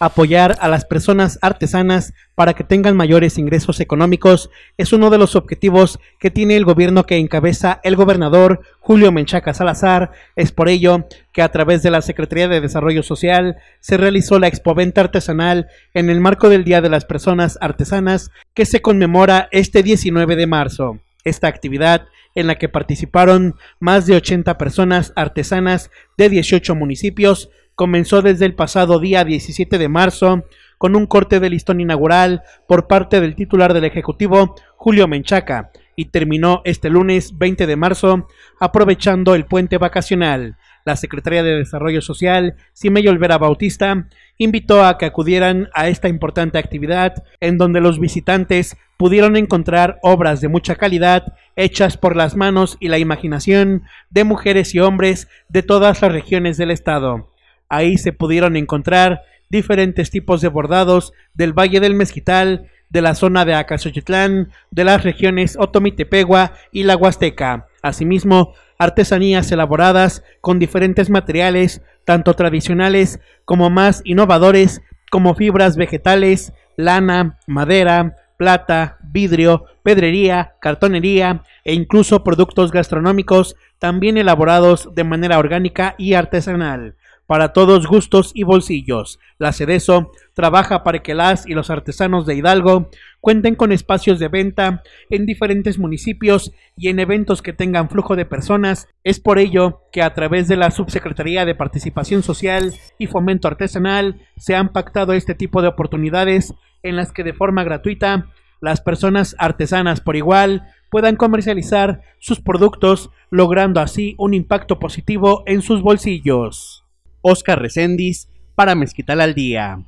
Apoyar a las personas artesanas para que tengan mayores ingresos económicos es uno de los objetivos que tiene el gobierno que encabeza el gobernador Julio Menchaca Salazar. Es por ello que a través de la Secretaría de Desarrollo Social se realizó la expoventa artesanal en el marco del Día de las Personas Artesanas que se conmemora este 19 de marzo. Esta actividad en la que participaron más de 80 personas artesanas de 18 municipios comenzó desde el pasado día 17 de marzo con un corte de listón inaugural por parte del titular del Ejecutivo, Julio Menchaca, y terminó este lunes 20 de marzo aprovechando el puente vacacional. La Secretaría de Desarrollo Social, Cimey Olvera Bautista, invitó a que acudieran a esta importante actividad en donde los visitantes pudieron encontrar obras de mucha calidad hechas por las manos y la imaginación de mujeres y hombres de todas las regiones del estado. Ahí se pudieron encontrar diferentes tipos de bordados del Valle del Mezquital, de la zona de Acasochitlán, de las regiones Otomitepegua y la Huasteca. Asimismo, artesanías elaboradas con diferentes materiales, tanto tradicionales como más innovadores, como fibras vegetales, lana, madera, plata, vidrio, pedrería, cartonería e incluso productos gastronómicos también elaborados de manera orgánica y artesanal para todos gustos y bolsillos. La Cerezo trabaja para que las y los artesanos de Hidalgo cuenten con espacios de venta en diferentes municipios y en eventos que tengan flujo de personas. Es por ello que a través de la Subsecretaría de Participación Social y Fomento Artesanal se han pactado este tipo de oportunidades en las que de forma gratuita las personas artesanas por igual puedan comercializar sus productos, logrando así un impacto positivo en sus bolsillos. Oscar Reséndiz para Mezquital al Día.